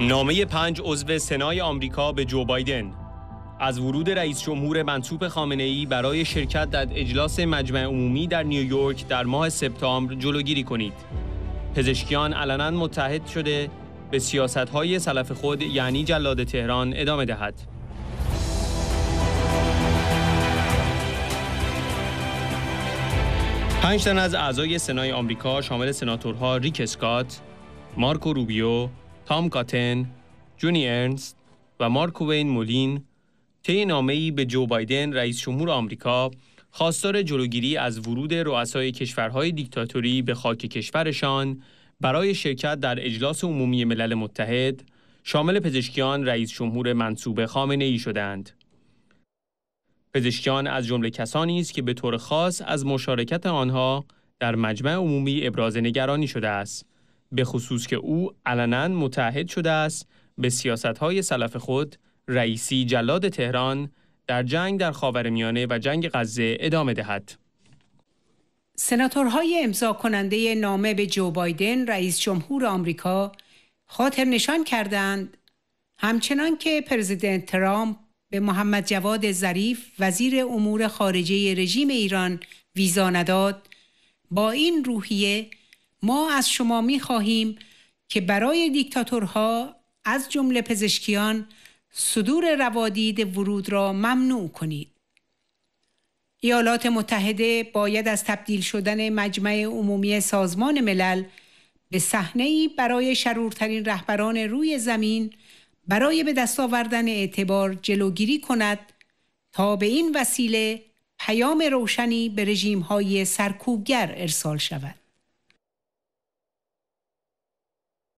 نامه پنج عضو سنای آمریکا به جو بایدن از ورود رئیس جمهور منصوب خامنه ای برای شرکت در اجلاس مجمع عمومی در نیویورک در ماه سپتامبر جلوگیری کنید. پزشکیان علنا متحد شده به سیاست های سلف خود یعنی جلاد تهران ادامه دهد. پنج تن از اعضای سنای آمریکا شامل سناتورها ریک اسکات، مارکو روبیو، تام کاتن، جونی ارنست و مارک وین مولین طی نامه‌ای به جو بایدن رئیس جمهور آمریکا خواستار جلوگیری از ورود رؤسای کشورهای دیکتاتوری به خاک کشورشان برای شرکت در اجلاس عمومی ملل متحد شامل پزشکیان رئیس جمهور منصوب خامنه ای شدند. پزشکیان از جمله کسانی است که به طور خاص از مشارکت آنها در مجمع عمومی ابراز نگرانی شده است به خصوص که او علنا متحد شده است به های سلف خود رئیسی جلاد تهران در جنگ در میانه و جنگ غزه ادامه دهد. سناتورهای امضا کننده نامه به جو بایدن رئیس جمهور آمریکا خاطر نشان کردند همچنان که پرزیدنت ترامپ به محمد جواد ظریف وزیر امور خارجه رژیم ایران ویزا نداد با این روحیه ما از شما می خواهیم که برای دیکتاتورها از جمله پزشکیان صدور روادید ورود را ممنوع کنید. ایالات متحده باید از تبدیل شدن مجمع عمومی سازمان ملل به ای برای شرورترین رهبران روی زمین برای به دست آوردن اعتبار جلوگیری کند تا به این وسیله پیام روشنی به های سرکوبگر ارسال شود.